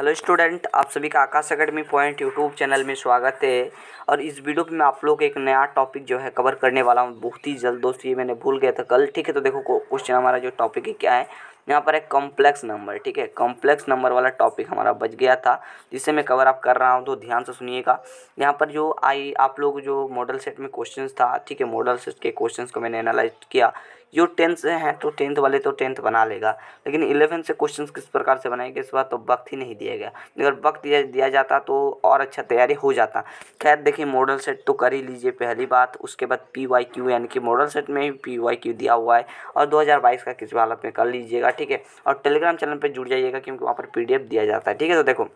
hello student आप सभी का Aakash academy point YouTube channel में स्वागत है और इस वीडियो में मैं आप लोग एक नया टॉपिक जो है कवर करने वाला हूँ बहुत ही जल्द दोस्त ये मैंने भूल गया था कल ठीक है तो देखो क्वेश्चन हमारा जो टॉपिक है क्या है यहाँ पर एक कॉम्प्लेक्स नंबर ठीक है कॉम्प्लेक्स नंबर वाला टॉपिक हमारा बच गया था जिसे मैं कवर अप कर रहा हूँ तो ध्यान से सुनिएगा यहाँ पर जो आई आप लोग जो मॉडल सेट में क्वेश्चन था ठीक है मॉडल सेट के क्वेश्चन को मैंने एनालाइज किया जो टेंथ से हैं तो टेंथ वाले तो टेंथ बना लेगा लेकिन इलेवेंथ से क्वेश्चन किस प्रकार से बनाएंगे इस बार तो वक्त ही नहीं दिया गया अगर वक्त दिया दिया जाता तो और अच्छा तैयारी हो जाता खैर देखिए मॉडल सेट तो कर ही लीजिए पहली बात उसके बाद पी वाई क्यू यानी कि मॉडल सेट में ही पी वाई क्यू दिया हुआ है और दो हज़ार बाईस का किसी हालत में कर लीजिएगा ठीक है और टेलीग्राम चैनल पर जुड़ जाइएगा क्योंकि वहाँ पर पी डी एफ दिया जाता है ठीक है तो देखो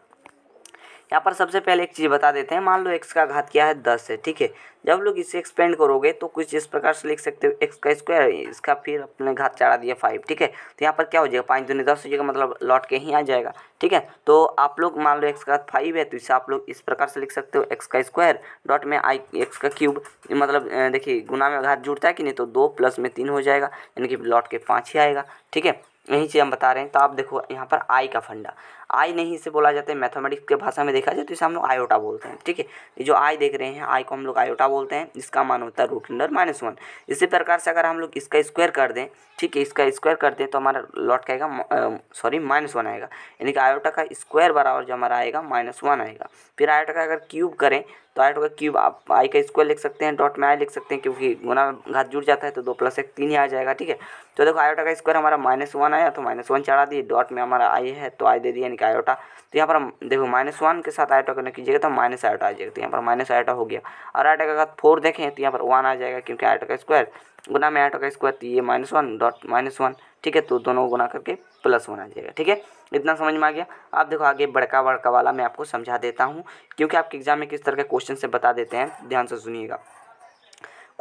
यहाँ पर सबसे पहले एक चीज़ बता देते हैं मान लो एक्स का घात क्या है दस है ठीक है जब लोग इसे एक्सपेंड करोगे तो कुछ इस प्रकार से लिख सकते हो एक्स का स्क्वायर इसका फिर अपने घात चढ़ा दिया फाइव ठीक है तो यहाँ पर क्या हो जाएगा पाँच दूनी दस हो जाएगा मतलब लौट के ही आ जाएगा ठीक है तो आप लोग मान लो एक्स का फाइव है तो इसे आप लोग इस प्रकार से लिख सकते हो एक्स का स्क्वायर डॉट में आई एक्स का क्यूब मतलब देखिए गुना में घात जुड़ता है कि नहीं तो दो प्लस में तीन हो जाएगा यानी कि लौट के पाँच ही आएगा ठीक है यही चीज हम बता रहे हैं तो आप देखो यहाँ पर आई का फंडा आई नहीं इसे बोला जाता है मैथमेटिक्स के भाषा में देखा जाए तो इसे हम लोग आयोटा बोलते हैं ठीक है ये जो आई देख रहे हैं आई को हम लोग आयोटा बोलते हैं इसका मान होता है रूट अंडर माइनस वन इसी प्रकार से अगर हम लोग इसका स्क्वायर कर दें ठीक है इसका स्क्वायर कर दें तो हमारा लॉट का आएगा सॉरी माइनस वन आएगा यानी कि आयोटा का स्क्वायर बराबर जो हमारा आएगा माइनस वन आएगा फिर आयोटा का अगर क्यूब करें तो आयोटा का क्यूब आप आई का स्क्वायर लिख सकते हैं डॉट में आई लिख सकते हैं क्योंकि गुना में घात जुड़ जाता है तो दो प्लस एक तीन ही आ जाएगा ठीक है तो देखो आयोटा का स्क्वायर हमारा माइनस वन आया तो माइनस वन चढ़ा दिए डॉट में हमारा आई है तो आई दे दिया का आयोटा तो यहाँ पर हम देखो माइनस वन के साथ आयोटा करना कीजिएगा तो माइनस आयोटा आ जाएगा तो यहाँ पर माइनस आयोटा हो गया और आयोटा का साथ फोर देखें तो यहाँ पर वन आ जाएगा क्योंकि आयोटा का स्क्वायर गुना में आयोटा का स्क्वायर तो ये minus one dot minus one ठीक है तो दोनों को गुना करके प्लस वन आ जाएगा ठीक है इतना समझ में आ गया आप देखो आगे बड़का बड़का वाला मैं आपको समझा देता हूँ क्योंकि आपके एग्जाम में किस तरह के क्वेश्चन से बता देते हैं ध्यान से सुनिएगा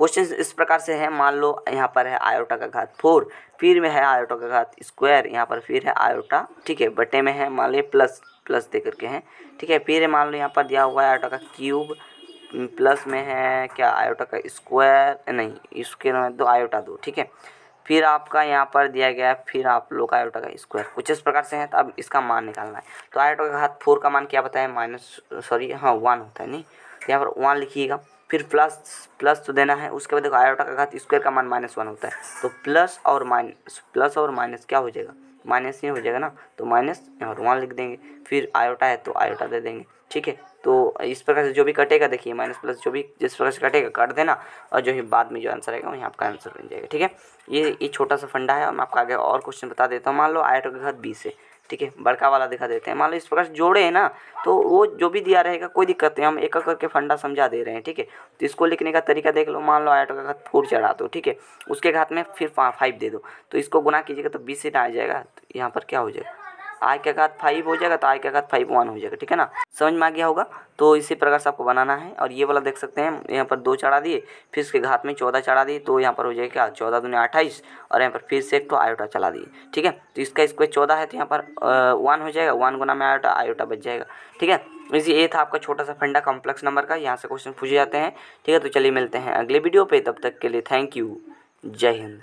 क्वेश्चन इस प्रकार से है मान लो यहाँ पर है आयोटा का घात फोर फिर में है आयोटा का घात स्क्वायर यहाँ पर फिर है आयोटा ठीक है बटे में है मान लो प्लस प्लस दे करके हैं ठीक है फिर मान लो यहाँ पर दिया हुआ है आयोटा का क्यूब प्लस में है क्या आयोटा का स्क्वायर नहीं इसके दो आयोटा दो ठीक है फिर आपका यहाँ पर दिया गया है फिर आप लोग का आयोटा का स्क्वायर कुछ इस प्रकार से है तो अब इसका मान निकालना है तो आयोटा का घात फोर का मान क्या बताया माइनस सॉरी हाँ वन होता है नहीं यहाँ पर वन लिखिएगा फिर प्लस प्लस तो देना है उसके बाद देखो आयोटा का घात स्क्वायर का मान माइनस वन होता है तो प्लस और माइनस प्लस और माइनस क्या हो जाएगा माइनस ये हो जाएगा ना तो माइनस यहाँ वन लिख देंगे फिर आयोटा है तो आयोटा दे देंगे ठीक है तो इस प्रकार से जो भी कटेगा देखिए माइनस प्लस जो भी जिस प्रकार से कटेगा कट देना और जो ही बाद में जो आंसर आएगा वहीं आपका आंसर बन जाएगा ठीक है ये ये छोटा सा फंडा है और मैं आपको आगे और क्वेश्चन बता देता हूँ मान लो आयोटा का घात बीस है ठीक है बड़का वाला दिखा देते हैं मान लो इस प्रकार से जोड़े हैं ना तो वो जो भी दिया रहेगा कोई दिक्कत नहीं हम एक एक करके फंडा समझा दे रहे हैं ठीक है तो इसको लिखने का तरीका देख लो मान लो आठ का घात फोर चढ़ा दो ठीक है उसके घात में फिर फाइव दे दो तो इसको गुना कीजिएगा तो बीस से आ जाएगा तो यहाँ पर क्या हो जाएगा आई के घात फाइव हो जाएगा तो आई के घात फाइव वन हो जाएगा ठीक है ना समझ में आ गया होगा तो इसी प्रकार से आपको बनाना है और ये वाला देख सकते हैं यहाँ पर दो चढ़ा दिए फिर इसके घात में चौदह चढ़ा दिए तो यहाँ पर हो जाएगा क्या चौदह दुनिया अट्ठाईस और यहाँ पर फिर से एक तो आयोटा चला दिए ठीक है तो इसका स्क्वेयर चौदह है तो यहाँ पर वन हो जाएगा वन गुना में आयोटा आयोटा बच जाएगा ठीक है इसी ये था आपका छोटा सा फंडा कॉम्प्लेक्स नंबर का यहाँ से क्वेश्चन पूछे जाते हैं ठीक है तो चलिए मिलते हैं अगले वीडियो पर तब तक के लिए थैंक यू जय हिंद